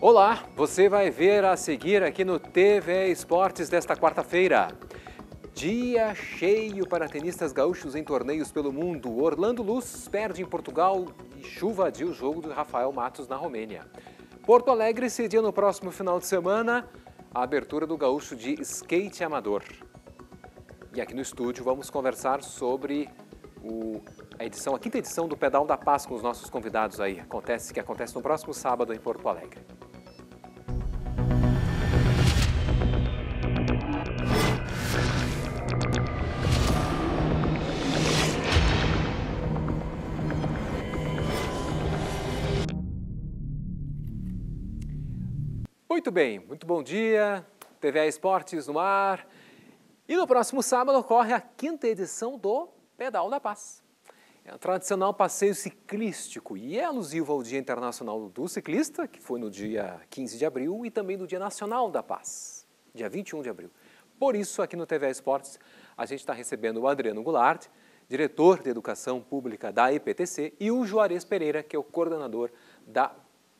Olá, você vai ver a seguir aqui no TV Esportes desta quarta-feira. Dia cheio para tenistas gaúchos em torneios pelo mundo. Orlando Luz perde em Portugal e chuva de o jogo do Rafael Matos na Romênia. Porto Alegre cedia no próximo final de semana a abertura do gaúcho de skate amador. E aqui no estúdio vamos conversar sobre o, a edição, a quinta edição do Pedal da Paz com os nossos convidados aí. Acontece que acontece no próximo sábado em Porto Alegre. Muito bem, muito bom dia. TV Esportes no ar. E no próximo sábado ocorre a quinta edição do Pedal da Paz. É um tradicional passeio ciclístico e é alusivo ao Dia Internacional do Ciclista, que foi no dia 15 de abril, e também do Dia Nacional da Paz, dia 21 de abril. Por isso, aqui no TV Esportes, a gente está recebendo o Adriano Goulart, diretor de Educação Pública da IPTC, e o Juarez Pereira, que é o coordenador da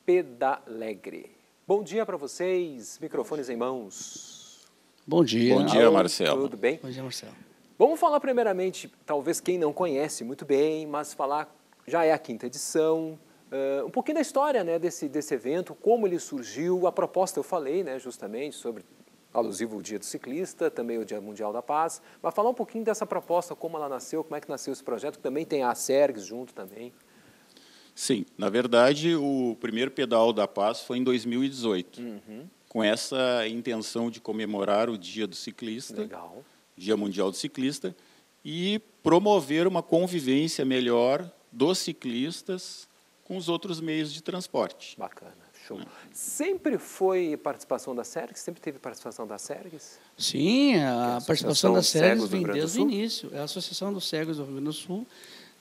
Pedalegre. Bom dia para vocês, microfones em mãos. Bom dia. Bom dia, Marcelo. Tudo bem? Bom dia, Marcelo. Vamos falar primeiramente, talvez quem não conhece muito bem, mas falar já é a quinta edição, Uh, um pouquinho da história né, desse, desse evento, como ele surgiu, a proposta eu falei né, justamente sobre alusivo ao Dia do Ciclista, também o Dia Mundial da Paz, mas falar um pouquinho dessa proposta, como ela nasceu, como é que nasceu esse projeto, que também tem a Sergs junto também. Sim, na verdade, o primeiro pedal da paz foi em 2018, uhum. com essa intenção de comemorar o Dia do Ciclista, Legal. Dia Mundial do Ciclista, e promover uma convivência melhor dos ciclistas com os outros meios de transporte. Bacana. Show. Né? Sempre foi participação da SERGS? Sempre teve participação da SERGS? Sim, a, é a participação da SERGS vem desde o início. É a Associação dos Cegos do Rio Grande do Sul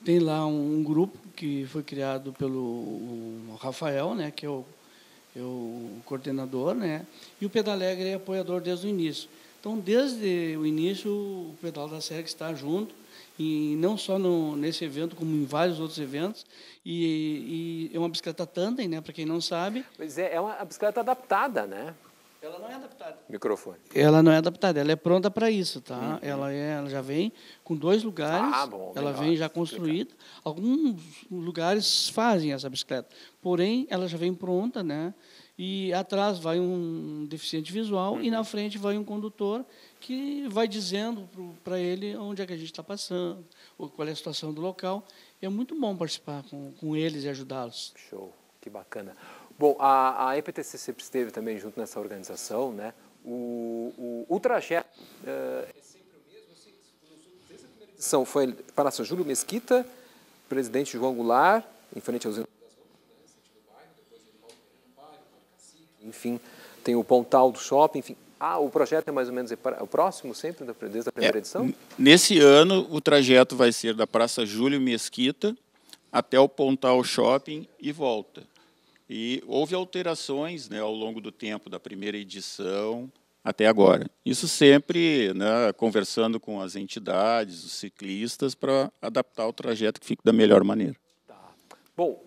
tem lá um, um grupo que foi criado pelo Rafael, né, que é o, é o coordenador, né, e o Pedalegre é apoiador desde o início. Então, desde o início, o Pedal da Serra está junto, e não só no, nesse evento, como em vários outros eventos. E, e é uma bicicleta tandem, né, para quem não sabe. Pois é, é uma bicicleta adaptada, né? Ela não é adaptada. Microfone. Ela não é adaptada, ela é pronta para isso, tá? Uhum. Ela, é, ela já vem com dois lugares, ah, bom, ela vem já construída. Alguns lugares fazem essa bicicleta, porém ela já vem pronta, né? E atrás vai um deficiente visual uhum. e na frente vai um condutor que vai dizendo para ele onde é que a gente está passando, qual é a situação do local. E é muito bom participar com, com eles e ajudá-los. Show, que bacana. Bom, a, a EPTC sempre esteve também junto nessa organização, né? O, o, o trajeto uh, é sempre o mesmo, assim, desde a primeira edição foi para São Júlio Mesquita, presidente João Goulart, em frente aos né? enfim, tem o Pontal do Shopping, enfim. Ah, o projeto é mais ou menos o próximo sempre, desde a primeira é, edição? Nesse ano, o trajeto vai ser da Praça Júlio Mesquita até o Pontal Shopping e volta. E houve alterações né, ao longo do tempo da primeira edição até agora. Isso sempre né, conversando com as entidades, os ciclistas, para adaptar o trajeto que fique da melhor maneira. Tá. Bom,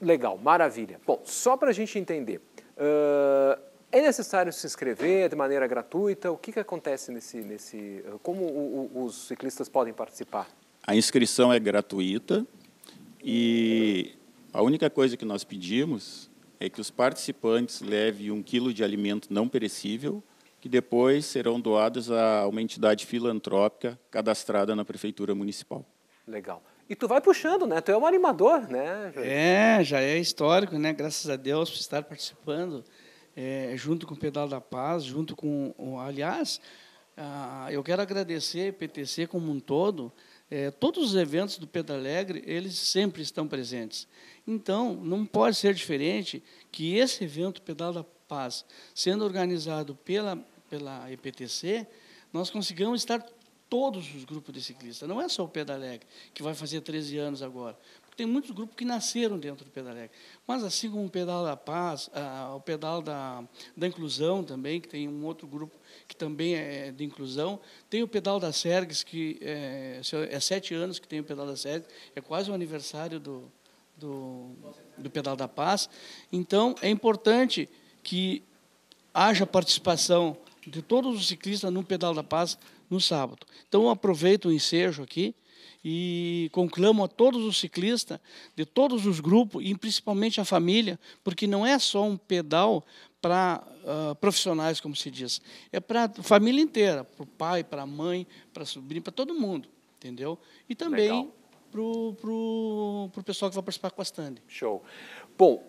legal, maravilha. Bom, só para a gente entender, uh, é necessário se inscrever de maneira gratuita? O que, que acontece nesse, nesse como o, o, os ciclistas podem participar? A inscrição é gratuita e a única coisa que nós pedimos é que os participantes levem um quilo de alimento não perecível, que depois serão doados a uma entidade filantrópica cadastrada na prefeitura municipal. Legal. E tu vai puxando, né? Tu é um animador, né? É, já é histórico, né? Graças a Deus por estar participando, é, junto com o Pedal da Paz, junto com, aliás, ah, eu quero agradecer a PTC como um todo é, todos os eventos do Pedro Alegre, eles sempre estão presentes. Então, não pode ser diferente que esse evento Pedal da Paz, sendo organizado pela, pela EPTC, nós consigamos estar todos os grupos de ciclistas. Não é só o Pedro Alegre, que vai fazer 13 anos agora. Tem muitos grupos que nasceram dentro do Pedalec. Mas assim como o Pedal da Paz, ah, o Pedal da, da Inclusão também, que tem um outro grupo que também é de inclusão. Tem o Pedal da Sergues, que é, é sete anos que tem o Pedal da Sergues, é quase o aniversário do, do, do Pedal da Paz. Então, é importante que haja participação de todos os ciclistas no Pedal da Paz no sábado. Então, aproveito o ensejo aqui e conclamo a todos os ciclistas, de todos os grupos, e principalmente a família, porque não é só um pedal para uh, ah, profissionais, como se diz, é para a família inteira, para o pai, para a mãe, para a sobrinha, para todo mundo, entendeu? E também para o pessoal que vai participar com a stand. Show. Bom,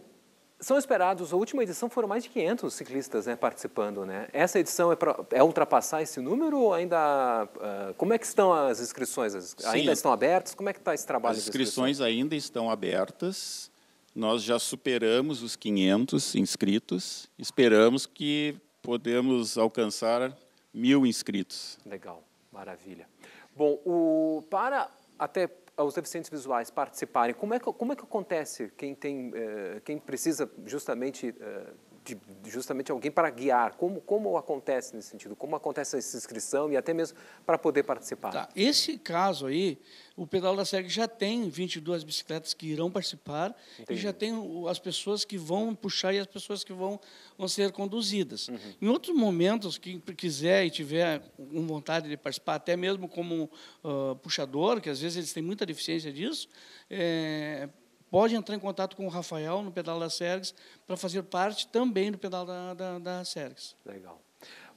são esperados, a última edição foram mais de 500 ciclistas né, participando, né? Essa edição é, pra, é ultrapassar esse número ou ainda... Uh, como é que estão as inscrições? As, ainda estão abertas? Como é que está esse trabalho? As inscrições ainda estão abertas. Nós já superamos os 500 inscritos. Esperamos que podemos alcançar mil inscritos. Legal, maravilha. Bom, o, para até aos deficientes visuais participarem, como é que, como é que acontece quem, tem, eh, quem precisa justamente eh, de justamente alguém para guiar. Como, como acontece nesse sentido? Como acontece essa inscrição e até mesmo para poder participar? Tá. Esse caso aí, o Pedal da SEG já tem 22 bicicletas que irão participar Entendi. e já tem as pessoas que vão puxar e as pessoas que vão, vão ser conduzidas. Uhum. Em outros momentos, quem quiser e tiver vontade de participar, até mesmo como uh, puxador, que às vezes eles têm muita deficiência disso, é, pode entrar em contato com o Rafael no Pedal da Sergs para fazer parte também do Pedal da, da, da Sergs. Legal.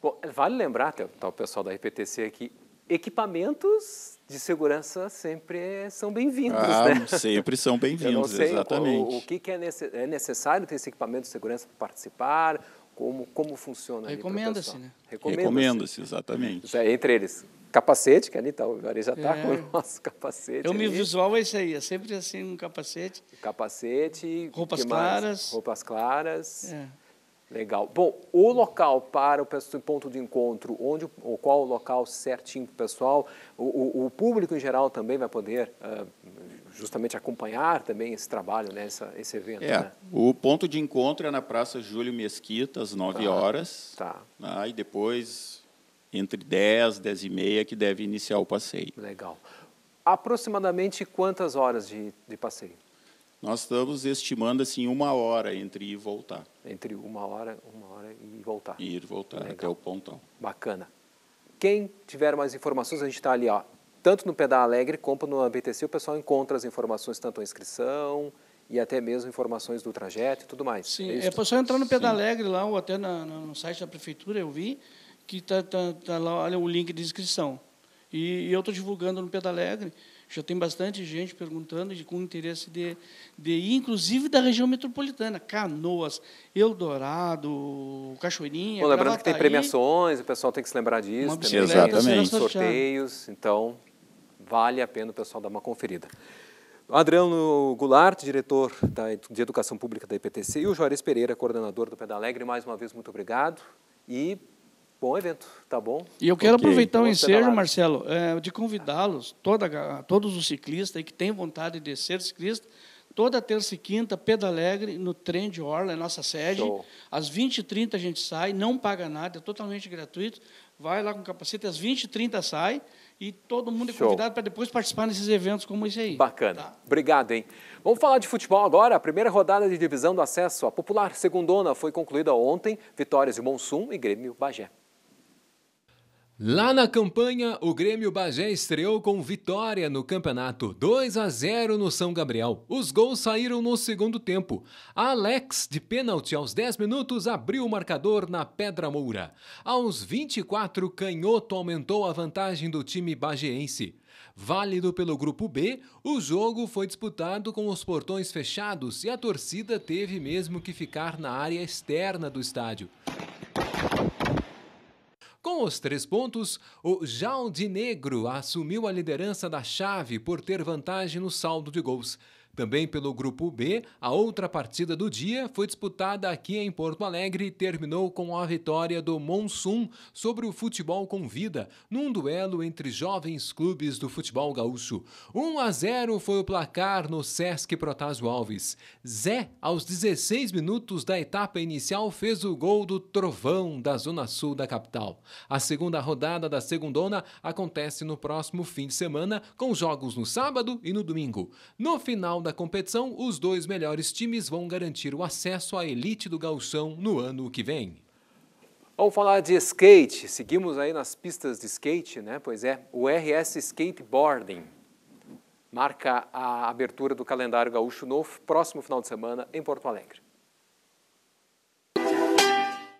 Bom, vale lembrar, tá, o pessoal da RPTC aqui, equipamentos de segurança sempre são bem-vindos, ah, né? Sempre são bem-vindos, exatamente. O, o que, que é, nesse, é, necessário ter esse equipamento de segurança para participar, como, como funciona Recomenda-se, né? Recomenda-se, Recomenda exatamente. É entre eles, capacete, que ali está, o Juarez já está é. com o nosso capacete. Eu ali. me visual é isso aí, é sempre assim, um capacete. Capacete. Roupas claras. Roupas claras. É. Legal. Bom, o local para o ponto de encontro, onde, ou qual o local certinho para o pessoal, o, o, público em geral também vai poder uh, justamente acompanhar também esse trabalho, né, essa, esse evento. É, né? o ponto de encontro é na Praça Júlio Mesquita, às 9 tá. horas. Tá. aí ah, depois entre 10, 10 e meia, que deve iniciar o passeio. Legal. Aproximadamente quantas horas de, de passeio? Nós estamos estimando assim uma hora entre ir e voltar. Entre uma hora, uma hora e voltar. E ir e voltar Legal. até o pontão. Bacana. Quem tiver mais informações, a gente está ali, ó, tanto no Pedal Alegre como no ABTC, o pessoal encontra as informações, tanto a inscrição e até mesmo informações do trajeto e tudo mais. Sim, é, é só entrar no Pedal Alegre lá ou até na, no site da prefeitura, eu vi, que está tá, tá lá, olha o link de inscrição. E, e eu estou divulgando no Pedalegre, já tem bastante gente perguntando de, com interesse de, de ir, inclusive da região metropolitana, Canoas, Eldorado, Cachoeirinha. Bom, lembrando que tem premiações, o pessoal tem que se lembrar disso, também. Exatamente. sorteios, então vale a pena o pessoal dar uma conferida. Adriano Goulart, diretor de Educação Pública da IPTC, e o Juarez Pereira, coordenador do Pedalegre, mais uma vez, muito obrigado. E bom evento, tá bom? E eu quero okay. aproveitar o então ensejo, Marcelo, é, de convidá-los, todos os ciclistas aí que têm vontade de ser ciclista, toda terça e quinta, Pedro Alegre, no trem de Orla, é nossa sede. Show. Às 20h30 a gente sai, não paga nada, é totalmente gratuito. Vai lá com capacete, às 20h30 sai. E todo mundo é convidado para depois participar desses eventos como esse aí. Bacana. Tá? Obrigado, hein? Vamos falar de futebol agora. A primeira rodada de divisão do acesso à Popular Segundona foi concluída ontem. Vitórias de Monsum e Grêmio Bagé. Lá na campanha, o Grêmio Bagé estreou com vitória no campeonato 2 a 0 no São Gabriel. Os gols saíram no segundo tempo. Alex, de pênalti aos 10 minutos, abriu o marcador na Pedra Moura. Aos 24, Canhoto aumentou a vantagem do time bagiense. Válido pelo grupo B, o jogo foi disputado com os portões fechados e a torcida teve mesmo que ficar na área externa do estádio. Com os três pontos, o Jaldinegro assumiu a liderança da chave por ter vantagem no saldo de gols. Também pelo grupo B, a outra partida do dia foi disputada aqui em Porto Alegre e terminou com a vitória do Monsum sobre o Futebol com Vida, num duelo entre jovens clubes do futebol gaúcho. 1 a 0 foi o placar no Sesc Protásio Alves. Zé, aos 16 minutos da etapa inicial, fez o gol do Trovão da Zona Sul da capital. A segunda rodada da Segundona acontece no próximo fim de semana, com jogos no sábado e no domingo. No final da competição, os dois melhores times vão garantir o acesso à elite do gauchão no ano que vem. Vamos falar de skate. Seguimos aí nas pistas de skate, né? Pois é, o RS Skateboarding marca a abertura do calendário gaúcho novo próximo final de semana em Porto Alegre.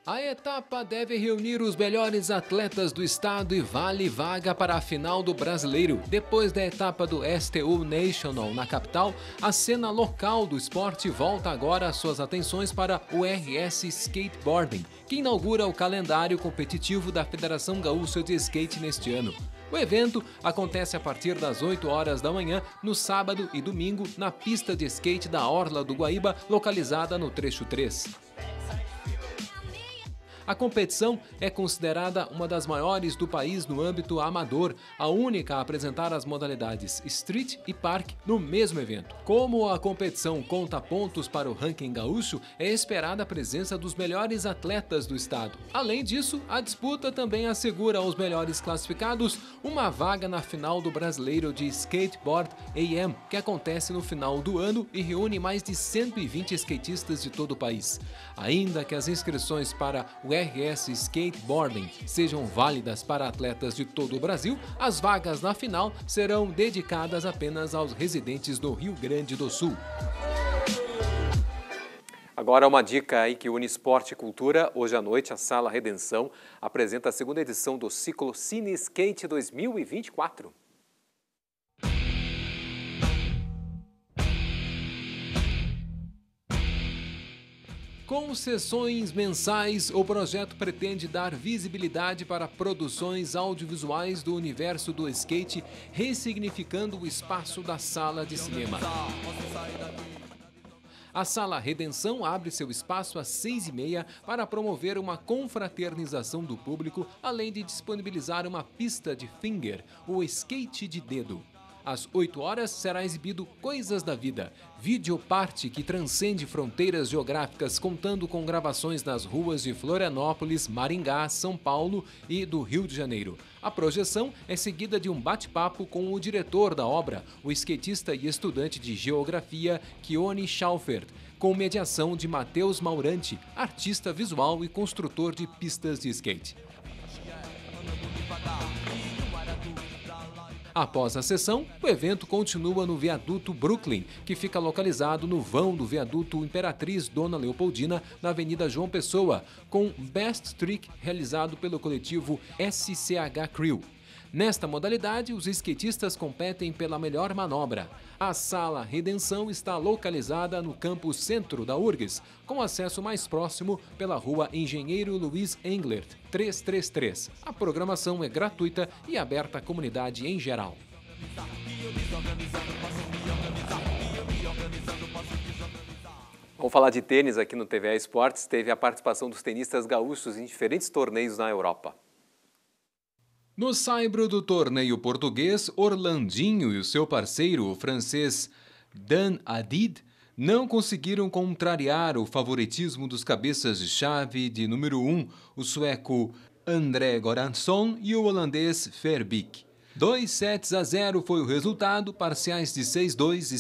A etapa deve reunir os melhores atletas do estado e vale vaga para a final do Brasileiro. Depois da etapa do STU National na capital, a cena local do esporte volta agora suas atenções para o RS Skateboarding, que inaugura o calendário competitivo da Federação Gaúcha de Skate neste ano. O evento acontece a partir das 8 horas da manhã, no sábado e domingo, na pista de skate da Orla do Guaíba, localizada no trecho 3. A competição é considerada uma das maiores do país no âmbito amador, a única a apresentar as modalidades street e park no mesmo evento. Como a competição conta pontos para o ranking gaúcho, é esperada a presença dos melhores atletas do estado. Além disso, a disputa também assegura aos melhores classificados uma vaga na final do Brasileiro de Skateboard AM, que acontece no final do ano e reúne mais de 120 skatistas de todo o país. Ainda que as inscrições para o RS Skateboarding sejam válidas para atletas de todo o Brasil, as vagas na final serão dedicadas apenas aos residentes do Rio Grande do Sul. Agora uma dica aí que une esporte e cultura. Hoje à noite, a Sala Redenção apresenta a segunda edição do ciclo Cine Skate 2024. Com sessões mensais, o projeto pretende dar visibilidade para produções audiovisuais do universo do skate, ressignificando o espaço da sala de cinema. A Sala Redenção abre seu espaço às seis e meia para promover uma confraternização do público, além de disponibilizar uma pista de finger, o skate de dedo. Às 8 horas será exibido Coisas da Vida, vídeo parte que transcende fronteiras geográficas, contando com gravações nas ruas de Florianópolis, Maringá, São Paulo e do Rio de Janeiro. A projeção é seguida de um bate-papo com o diretor da obra, o skatista e estudante de geografia Kione Schaufert, com mediação de Matheus Maurante, artista visual e construtor de pistas de skate. Após a sessão, o evento continua no Viaduto Brooklyn, que fica localizado no vão do Viaduto Imperatriz Dona Leopoldina, na Avenida João Pessoa, com Best Trick realizado pelo coletivo SCH Crew. Nesta modalidade, os skatistas competem pela melhor manobra. A Sala Redenção está localizada no campo centro da URGS, com acesso mais próximo pela rua Engenheiro Luiz Englert, 333. A programação é gratuita e aberta à comunidade em geral. Vamos falar de tênis aqui no TVA Esportes. Teve a participação dos tenistas gaúchos em diferentes torneios na Europa. No saibro do torneio português, Orlandinho e o seu parceiro, o francês Dan Adid, não conseguiram contrariar o favoritismo dos cabeças de chave de número 1, um, o sueco André Goranson e o holandês Verbeek. 2 sets a 0 foi o resultado, parciais de 6-2 e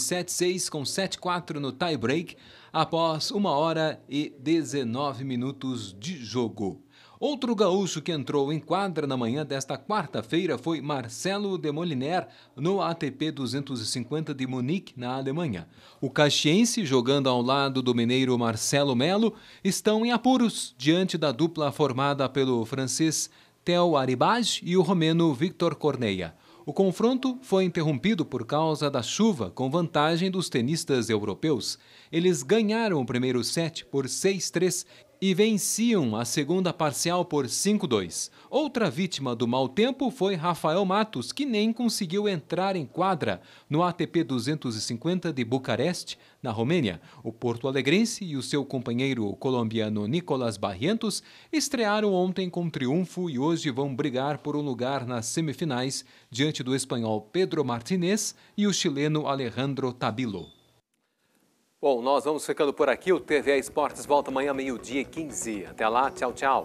7-6 com 7-4 no tie-break, após 1 hora e 19 minutos de jogo. Outro gaúcho que entrou em quadra na manhã desta quarta-feira foi Marcelo de Moliner, no ATP 250 de Munique, na Alemanha. O caxiense, jogando ao lado do mineiro Marcelo Melo, estão em apuros diante da dupla formada pelo francês Theo Aribage e o romeno Victor Corneia. O confronto foi interrompido por causa da chuva, com vantagem dos tenistas europeus. Eles ganharam o primeiro set por 6-3 e venciam a segunda parcial por 5-2. Outra vítima do mau tempo foi Rafael Matos, que nem conseguiu entrar em quadra no ATP 250 de Bucareste, na Romênia. O Porto Alegrense e o seu companheiro colombiano Nicolas Barrientos estrearam ontem com triunfo e hoje vão brigar por um lugar nas semifinais diante do espanhol Pedro Martinez e o chileno Alejandro Tabilo. Bom, nós vamos ficando por aqui. O TVA Esportes volta amanhã, meio-dia e 15. Até lá, tchau, tchau.